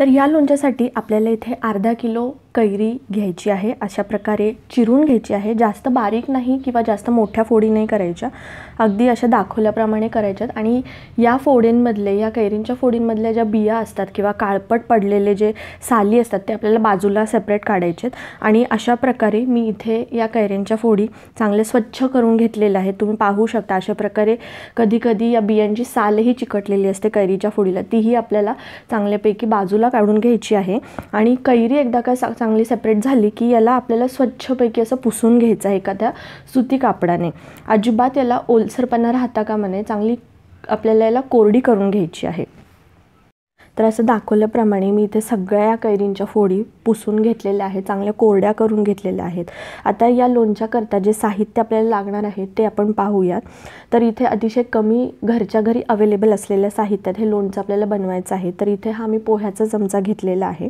तर या लोणच्यासाठी आपल्याला इथे अर्धा किलो कैरी घ्यायची आहे अशा प्रकारे चिरून घ्यायची आहे जास्त बारीक नाही किंवा जास्त मोठ्या फोडी नाही करायच्या अगदी अशा दाखवल्याप्रमाणे करायच्यात आणि या फोडींमधले या कैरींच्या फोडींमधल्या ज्या बिया असतात किंवा काळपट पडलेले जे साली असतात ते आपल्याला बाजूला सेपरेट काढायचेत आणि अशा प्रकारे मी इथे या कैऱ्यांच्या फोडी चांगले स्वच्छ करून घेतलेल्या आहेत तुम्ही पाहू शकता अशा प्रकारे कधीकधी कधी या बियांची सालही चिकटलेली असते कैरीच्या फोडीला तीही आपल्याला चांगल्यापैकी बाजूला काढून घ्यायची आहे आणि कैरी एकदा का चांगली सेपरेट झाली की याला आपल्याला स्वच्छपैकी असं पुसून घ्यायचं आहे एखाद्या सुती कापडाने अजिबात याला ओलसरपणा राहता का म्हणे चांगली आपल्याला याला कोरडी करून घ्यायची आहे तर असं दाखवल्याप्रमाणे मी इथे सगळ्या कैरींच्या फोडी पुसून घेतलेल्या आहेत चांगल्या कोरड्या करून घेतलेल्या आहेत आता या लोणच्याकरता जे साहित्य आपल्याला लागणार आहे ते आपण पाहूयात तर इथे अतिशय कमी घरच्या घरी अवेलेबल असलेल्या साहित्यात हे लोणचं आपल्याला बनवायचं आहे तर इथे हा मी पोह्याचा चमचा घेतलेला आहे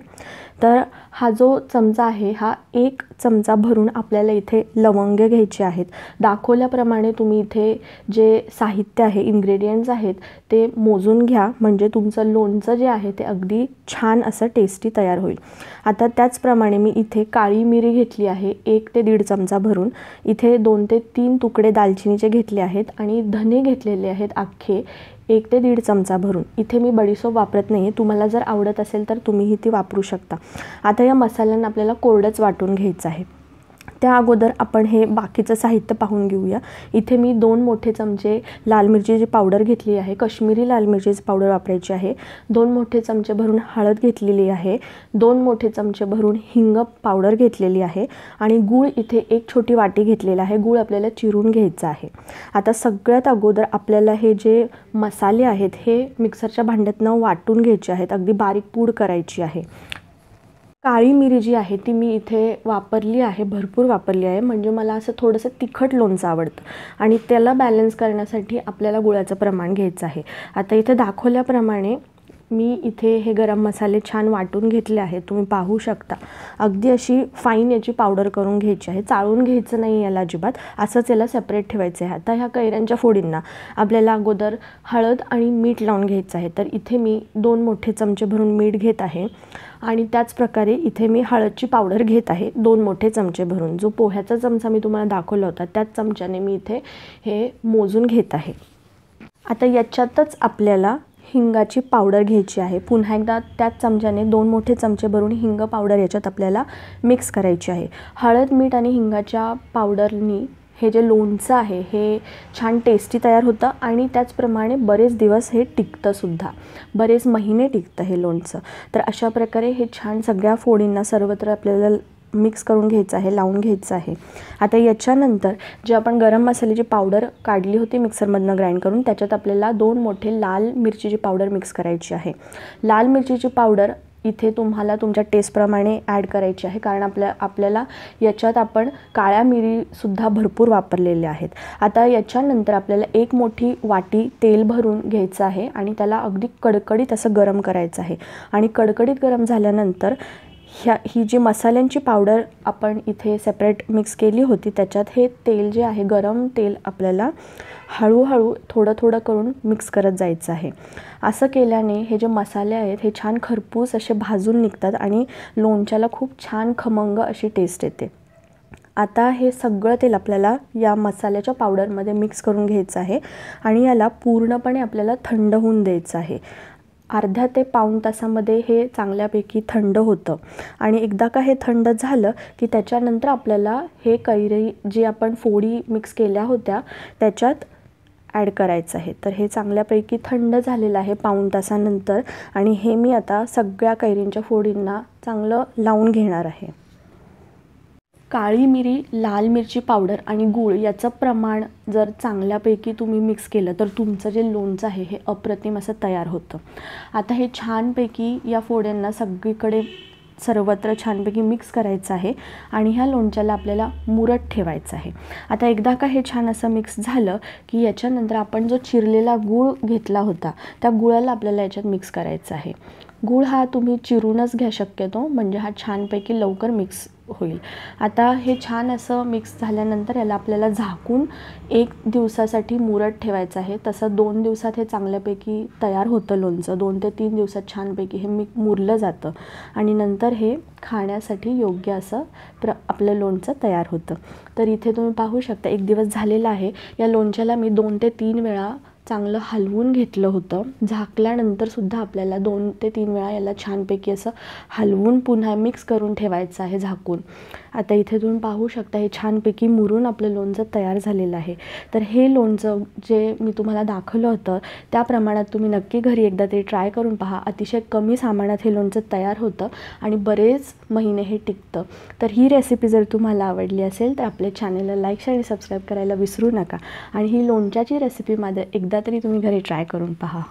तर हा जो चमचा आहे हा एक चमचा भरून आपल्याला इथे लवंगे घ्यायचे आहेत दाखवल्याप्रमाणे तुम्ही इथे जे साहित्य आहे इन्ग्रेडियंट्स आहेत ते मोजून घ्या म्हणजे तुमचं लोणचं जे आहे ते अगदी छान असं टेस्टी तयार होईल आता त्याचप्रमाणे मी इथे काळी मिरी घेतली आहे एक ते दीड चमचा भरून इथे दोन ते तीन तुकडे दालचिनीचे घेतले आहेत आणि धने घेतलेले आहेत अख्खे एक ते दीड चमचा भरून इथे मी बडीसोप वापरत नाही आहे तुम्हाला जर आवडत असेल तर तुम्हीही ती वापरू शकता आता या मसाल्यांना आपल्याला कोरडंच वाटून घ्यायचं आहे त्या अगोदर आपण हे बाकीचं साहित्य पाहून घेऊया इथे मी दोन मोठे चमचे लाल मिरचीची पावडर घेतली आहे कश्मीरी लाल मिरचीची पावडर वापरायची आहे दोन मोठे चमचे भरून हळद घेतलेली आहे दोन मोठे चमचे भरून हिंग पावडर घेतलेली आहे आणि गूळ इथे एक छोटी वाटी घेतलेला आहे गूळ आपल्याला चिरून घ्यायचा आहे आता सगळ्यात अगोदर आपल्याला हे जे मसाले आहेत हे मिक्सरच्या भांड्यातनं वाटून घ्यायचे आहेत अगदी बारीक पूड करायची आहे काळी मिरी जी आहे ती मी इथे वापरली आहे भरपूर वापरली आहे म्हणजे मला असं थोडंसं तिखट लोणचं आवडतं आणि त्याला बॅलन्स करण्यासाठी आपल्याला गुळाचं प्रमाण घ्यायचं आहे आता इथे दाखवल्याप्रमाणे मी इथे हे गरम मसाले छान वाटून घेतले आहेत तुम्ही पाहू शकता अगदी अशी फाईन याची पावडर करून घ्यायची आहे चाळून घ्यायचं नाही याला अजिबात असंच याला सेपरेट ठेवायचं आहे आता ह्या कैऱ्यांच्या फोडींना आपल्याला अगोदर हळद आणि मीठ लावून घ्यायचं आहे तर इथे मी दोन मोठे चमचे भरून मीठ घेत आहे आणि त्याचप्रकारे इथे मी हळदची पावडर घेत आहे दोन मोठे चमचे भरून जो पोह्याचा चमचा मी तुम्हाला दाखवला होता त्याच चमच्याने मी इथे हे मोजून घेत आहे आता याच्यातच आपल्याला हिंगाची पावडर घ्यायची आहे पुन्हा एकदा त्याच चमच्याने दोन मोठे चमचे भरून हिंग पावडर याच्यात आपल्याला मिक्स करायची आहे हळद मीठ आणि हिंगाच्या पावडरनी हे जे लोणचं आहे हे छान टेस्टी तयार होतं आणि त्याचप्रमाणे बरेच दिवस हे टिकतंसुद्धा बरेच महिने टिकतं हे लोणचं तर अशा प्रकारे हे छान सगळ्या फोडींना सर्वत्र आपल्याला मिक्स करून घ्यायचं आहे लावून घ्यायचं आहे आता याच्यानंतर जे आपण गरम मसाल्याची पावडर काढली होती मिक्सरमधनं ग्राइंड करून त्याच्यात आपल्याला दोन मोठे लाल मिरचीची पावडर मिक्स करायची आहे लाल मिरचीची पावडर इथे तुम्हाला तुमच्या टेस्टप्रमाणे ॲड करायची आहे कारण आपल्या आपल्याला याच्यात आपण काळ्या मिरीसुद्धा भरपूर वापरलेल्या आहेत आता याच्यानंतर आपल्याला एक मोठी वाटी तेल भरून घ्यायचं आहे आणि त्याला अगदी कडकडीत असं गरम करायचं आहे आणि कडकडीत गरम झाल्यानंतर ह्या ही जी मसाल्यांची पावडर आपण इथे सेपरेट मिक्स केली होती त्याच्यात हे तेल जे आहे गरम तेल आपल्याला हळूहळू थोडं थोडं करून मिक्स करत जायचं आहे असं केल्याने हे जे मसाले आहेत हे छान खरपूस असे भाजून निघतात आणि लोणच्याला खूप छान खमंग अशी टेस्ट येते आता हे सगळं तेल आपल्याला या मसाल्याच्या पावडरमध्ये मिक्स करून घ्यायचं आहे आणि याला पूर्णपणे आपल्याला थंड होऊन द्यायचं आहे अर्ध्या ते पाऊण तासामध्ये हे चांगल्यापैकी थंड होतं आणि एकदा का हे थंड झालं की त्याच्यानंतर आपल्याला हे कैरी जी आपण फोडी मिक्स केल्या होत्या त्याच्यात ॲड करायचं आहे तर हे चांगल्यापैकी थंड झालेलं आहे पाऊण तासानंतर आणि हे मी आता सगळ्या कैरींच्या फोडींना चांगलं लावून घेणार आहे काळी मिरी लाल मिरची पावडर आणि गूळ याचं प्रमाण जर चांगल्यापैकी तुम्ही मिक्स केलं तर तुमचं जे लोणचं आहे हे अप्रतिम असं तयार होतं आता हे छानपैकी या फोड्यांना सगळीकडे सर्वत्र छानपैकी मिक्स करायचं आहे आणि ह्या लोणच्याला आपल्याला मुरत ठेवायचं आहे आता एकदा का हे छान असं मिक्स झालं की याच्यानंतर आपण जो चिरलेला गूळ घेतला होता त्या गुळाला आपल्याला याच्यात मिक्स करायचं आहे गूळ हा तुम्ही चिरूनच घ्या शक्यतो म्हणजे हा छानपैकी लवकर मिक्स होईल आता हे छान असं मिक्स झाल्यानंतर याला आपल्याला झाकून एक दिवसासाठी मुरत ठेवायचं आहे तसं दोन दिवसात हे चांगल्यापैकी तयार होतं लोणचं दोन ते तीन दिवसात छानपैकी हे मिक मुरलं जातं आणि नंतर हे खाण्यासाठी योग्य असं प्र आपलं लोणचं तयार होतं तर इथे तुम्ही पाहू शकता एक दिवस झालेला आहे या लोणच्याला मी दोन ते तीन वेळा चांगलं हलवून घेतलं होतं झाकल्यानंतरसुद्धा आपल्याला दोन ते तीन वेळा याला छानपैकी असं हलवून पुन्हा मिक्स करून ठेवायचं आहे झाकून आता इथे तुम्ही पाहू शकता हे छानपैकी मुरून आपलं लोणचं तयार झालेलं आहे तर हे लोणचं जे मी तुम्हाला दाखवलं होतं त्या प्रमाणात तुम्ही नक्की घरी एकदा ते ट्राय करून पहा अतिशय कमी सामानात हे लोणचं तयार होतं आणि बरेच महिने हे टिकतं तर ही रेसिपी जर तुम्हाला आवडली असेल तर आपल्या चॅनेलला लाईक शेअर सबस्क्राईब करायला विसरू नका आणि ही लोणच्याची रेसिपी माझ्या एकदा तरी तुम्ही घरी ट्राय करून पहा